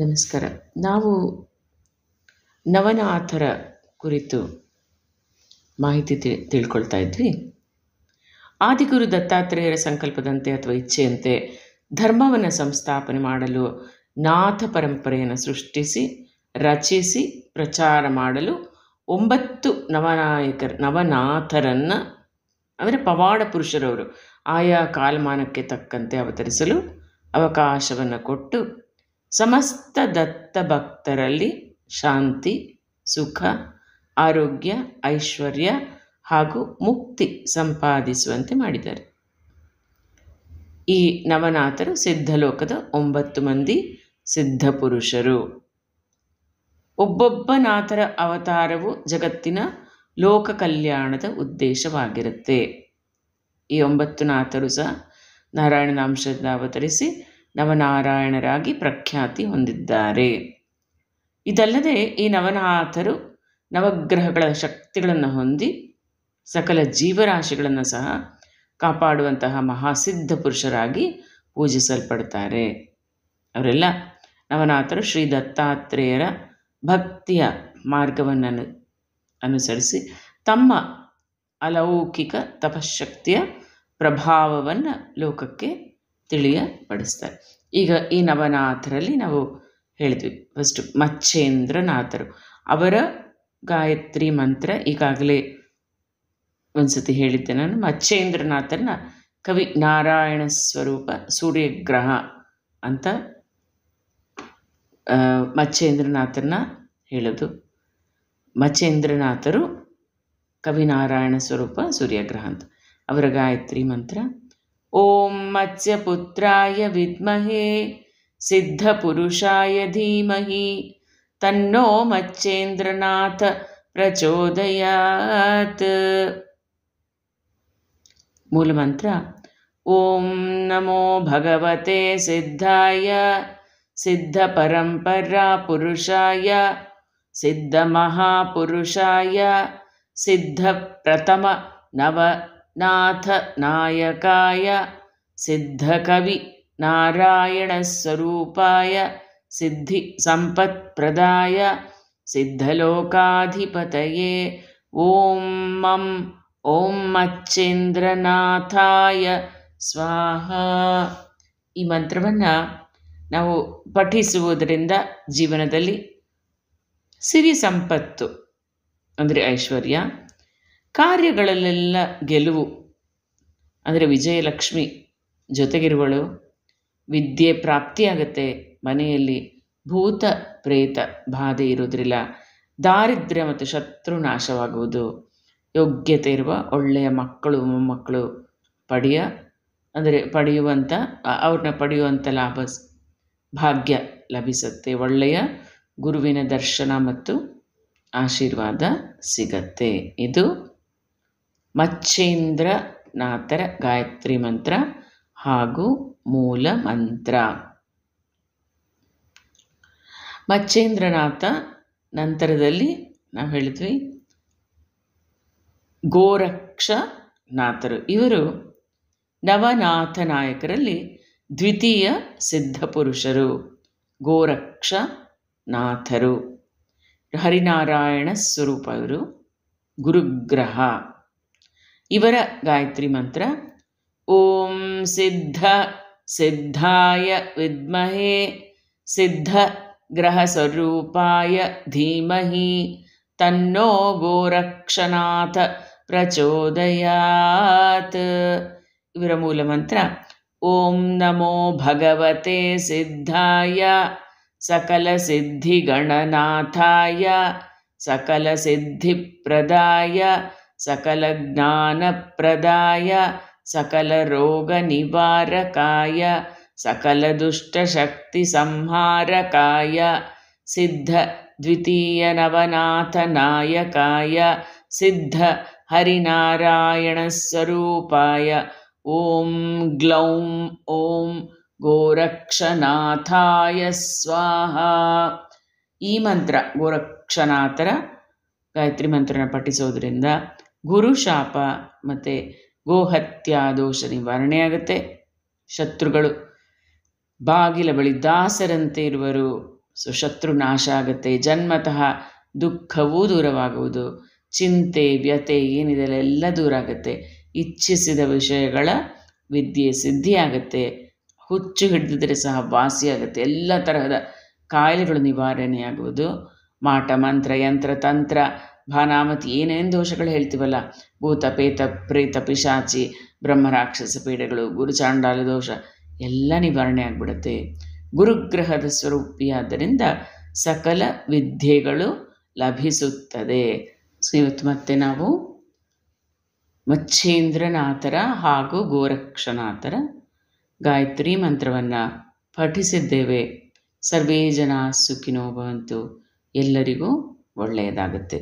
ನಮಸ್ಕಾರ ನಾವು ನವನಾಥರ ಕುರಿತು ಮಾಹಿತಿ ತಿಳ್ಕೊಳ್ತಾ ಇದ್ವಿ ಆದಿಗುರು ದತ್ತಾತ್ರೇಯರ ಸಂಕಲ್ಪದಂತೆ ಅಥವಾ ಇಚ್ಛೆಯಂತೆ ಧರ್ಮವನ್ನು ಸಂಸ್ಥಾಪನೆ ಮಾಡಲು ನಾಥ ಪರಂಪರೆಯನ್ನು ಸೃಷ್ಟಿಸಿ ರಚಿಸಿ ಪ್ರಚಾರ ಮಾಡಲು ಒಂಬತ್ತು ನವನಾಯಕರ ನವನಾಥರನ್ನು ಅಂದರೆ ಪವಾಡ ಪುರುಷರವರು ಆಯಾ ಕಾಲಮಾನಕ್ಕೆ ತಕ್ಕಂತೆ ಅವತರಿಸಲು ಅವಕಾಶವನ್ನು ಕೊಟ್ಟು ಸಮಸ್ತ ದತ್ತ ಭಕ್ತರಲ್ಲಿ ಶಾಂತಿ ಸುಖ ಆರೋಗ್ಯ ಐಶ್ವರ್ಯ ಹಾಗೂ ಮುಕ್ತಿ ಸಂಪಾದಿಸುವಂತೆ ಮಾಡಿದ್ದಾರೆ ಈ ನವನಾಥರು ಸಿದ್ಧಲೋಕದ ಒಂಬತ್ತು ಮಂದಿ ಸಿದ್ಧಪುರುಷರು ಪುರುಷರು ಒಬ್ಬೊಬ್ಬ ನಾಥರ ಅವತಾರವು ಜಗತ್ತಿನ ಲೋಕ ಕಲ್ಯಾಣದ ಉದ್ದೇಶವಾಗಿರುತ್ತೆ ಈ ಒಂಬತ್ತು ನಾಥರು ಸಹ ನಾರಾಯಣನ ಅವತರಿಸಿ ನವನಾರಾಯಣರಾಗಿ ಪ್ರಖ್ಯಾತಿ ಹೊಂದಿದ್ದಾರೆ ಇದಲ್ಲದೆ ಈ ನವನಾಥರು ನವಗ್ರಹಗಳ ಶಕ್ತಿಗಳನ್ನು ಹೊಂದಿ ಸಕಲ ಜೀವರಾಶಿಗಳನ್ನು ಸಹ ಕಾಪಾಡುವಂತಹ ಮಹಾಸಿದ್ಧ ಪುರುಷರಾಗಿ ಪೂಜಿಸಲ್ಪಡ್ತಾರೆ ಅವರೆಲ್ಲ ನವನಾಥರು ಶ್ರೀ ದತ್ತಾತ್ರೇಯರ ಭಕ್ತಿಯ ಮಾರ್ಗವನ್ನು ಅನುಸರಿಸಿ ತಮ್ಮ ಅಲೌಕಿಕ ತಪಶಕ್ತಿಯ ಪ್ರಭಾವವನ್ನು ಲೋಕಕ್ಕೆ ತಿಳಿಯಪಡಿಸ್ತಾರೆ ಈಗ ಈ ನವನಾಥರಲ್ಲಿ ನಾವು ಹೇಳಿದ್ವಿ ಫಸ್ಟ್ ಮಚ್ಚೇಂದ್ರನಾಥರು ಅವರ ಗಾಯತ್ರಿ ಮಂತ್ರ ಈಗಾಗಲೇ ಒಂದ್ಸತಿ ಹೇಳಿದ್ದೆ ನಾನು ಮಚ್ಚೇಂದ್ರನಾಥರನ್ನ ಕವಿ ನಾರಾಯಣ ಸ್ವರೂಪ ಸೂರ್ಯಗ್ರಹ ಅಂತ ಮಚ್ಚೇಂದ್ರನಾಥನ ಹೇಳೋದು ಮಚ್ಚೇಂದ್ರನಾಥರು ಕವಿ ನಾರಾಯಣ ಸ್ವರೂಪ ಸೂರ್ಯಗ್ರಹ ಅಂತ ಅವರ ಗಾಯತ್ರಿ ಮಂತ್ರ ॐ मत्स्यपुत्राय विद्महे सिद्धपुरुषाय धीमहि तन्नो मच्चेन्द्रनाथ प्रचोदयात् मूलमन्त्र ॐ नमो भगवते सिद्धाय सिद्धपरम्परा पुरुषाय सिद्धमहापुरुषाय सिद्धप्रथमनव ನಾಥ ನಾಯಕಾಯ ಸಿದ್ಧಕವಿ ಸ್ವರೂಪಾಯ ಸಿದ್ಧಿ ಪ್ರದಾಯ ಸಿದ್ಧಲೋಕಾಧಿಪತಯೇ ಓಂ ಮಂ ಓಂ ಮಚ್ಚೇಂದ್ರನಾಥಾಯ ಸ್ವಾಹ ಈ ಮಂತ್ರವನ್ನು ನಾವು ಪಠಿಸುವುದರಿಂದ ಜೀವನದಲ್ಲಿ ಸಿರಿ ಸಂಪತ್ತು ಅಂದರೆ ಐಶ್ವರ್ಯ ಕಾರ್ಯಗಳಲ್ಲೆಲ್ಲ ಗೆಲುವು ಅಂದರೆ ವಿಜಯಲಕ್ಷ್ಮಿ ಜೊತೆಗಿರುವಳು ವಿದ್ಯೆ ಪ್ರಾಪ್ತಿಯಾಗತ್ತೆ ಮನೆಯಲ್ಲಿ ಭೂತ ಪ್ರೇತ ಬಾಧೆ ಇರೋದಿಲ್ಲ ದಾರಿದ್ರ್ಯ ಮತ್ತು ಶತ್ರು ನಾಶವಾಗುವುದು ಯೋಗ್ಯತೆ ಇರುವ ಒಳ್ಳೆಯ ಮಕ್ಕಳು ಮೊಮ್ಮಕ್ಕಳು ಪಡೆಯ ಅಂದರೆ ಪಡೆಯುವಂಥ ಅವ್ರನ್ನ ಪಡೆಯುವಂಥ ಲಾಭ ಭಾಗ್ಯ ಲಭಿಸುತ್ತೆ ಒಳ್ಳೆಯ ಗುರುವಿನ ದರ್ಶನ ಮತ್ತು ಆಶೀರ್ವಾದ ಸಿಗತ್ತೆ ಇದು ಮಚ್ಚೇಂದ್ರನಾಥರ ಗಾಯತ್ರಿ ಮಂತ್ರ ಹಾಗೂ ಮೂಲ ಮಂತ್ರ ಮಚ್ಚೇಂದ್ರನಾಥ ನಂತರದಲ್ಲಿ ನಾವು ಹೇಳಿದ್ವಿ ಗೋರಕ್ಷನಾಥರು ಇವರು ನವನಾಥ ನಾಯಕರಲ್ಲಿ ದ್ವಿತೀಯ ಸಿದ್ಧಪುರುಷರು ಗೋರಕ್ಷನಾಥರು ಹರಿನಾರಾಯಣ ಸ್ವರೂಪ ಗುರುಗ್ರಹ इवर गायत्री मंत्र ॐ सिद्ध सिद्धाय विद्महे सिद्धग्रहस्वरूपाय धीमहि तन्नो गोरक्षनाथ प्रचोदयात् इवरमूलमन्त्र ॐ नमो भगवते सिद्धाय सकलसिद्धिगणनाथाय सकलसिद्धिप्रदाय ಸಕಲ ಜ್ಞಾನ ಪ್ರದಾಯ ಸಕಲ ರೋಗ ನಿವಾರಕಾಯ ಶಕ್ತಿ ಸಂಹಾರಕಾಯ ನವನಾಥ ನಾಯಕಾಯ ಸಿದ್ಧ ಸ್ವರೂಪಾಯ ಓಂ ಗ್ಲೌಂ ಓಂ ಗೋರಕ್ಷನಾಥಾಯ ಸ್ವಾಹ ಈ ಮಂತ್ರ ಗೋರಕ್ಷನಾಥರ ಗಾಯತ್ರಿ ಮಂತ್ರನ ಪಠಿಸೋದ್ರಿಂದ ಗುರುಶಾಪ ಮತ್ತು ಗೋಹತ್ಯಾ ದೋಷ ನಿವಾರಣೆ ಆಗುತ್ತೆ ಶತ್ರುಗಳು ಬಾಗಿಲ ಬಳಿ ದಾಸರಂತೆ ಇರುವರು ಸೊ ಶತ್ರು ನಾಶ ಆಗುತ್ತೆ ಜನ್ಮತಃ ದುಃಖವೂ ದೂರವಾಗುವುದು ಚಿಂತೆ ವ್ಯತೆ ಏನಿದೆ ಎಲ್ಲ ದೂರ ಆಗುತ್ತೆ ಇಚ್ಛಿಸಿದ ವಿಷಯಗಳ ವಿದ್ಯೆ ಸಿದ್ಧಿಯಾಗತ್ತೆ ಹುಚ್ಚು ಹಿಡಿದಿದ್ರೆ ಸಹ ವಾಸಿಯಾಗುತ್ತೆ ಎಲ್ಲ ತರಹದ ಕಾಯಿಲೆಗಳು ನಿವಾರಣೆಯಾಗುವುದು ಮಾಟ ಮಂತ್ರ ಯಂತ್ರ ತಂತ್ರ ಭಾನಾಮತಿ ಏನೇನು ದೋಷಗಳು ಹೇಳ್ತೀವಲ್ಲ ಭೂತ ಪೇತ ಪ್ರೇತ ಪಿಶಾಚಿ ಬ್ರಹ್ಮರಾಕ್ಷಸ ಪೀಡೆಗಳು ಗುರುಚಾಂಡಾಲ ದೋಷ ಎಲ್ಲ ನಿವಾರಣೆ ಆಗ್ಬಿಡುತ್ತೆ ಗುರುಗ್ರಹದ ಸ್ವರೂಪಿಯಾದ್ದರಿಂದ ಸಕಲ ವಿದ್ಯೆಗಳು ಲಭಿಸುತ್ತದೆ ಇವತ್ತು ಮತ್ತೆ ನಾವು ಮಚ್ಛೇಂದ್ರನಾಥರ ಹಾಗೂ ಗೋರಕ್ಷನಾಥರ ಗಾಯತ್ರಿ ಮಂತ್ರವನ್ನು ಪಠಿಸಿದ್ದೇವೆ ಸರ್ವೇ ಜನ ಸುಖಿನೋ ಭವಂತು ಎಲ್ಲರಿಗೂ ಒಳ್ಳೆಯದಾಗುತ್ತೆ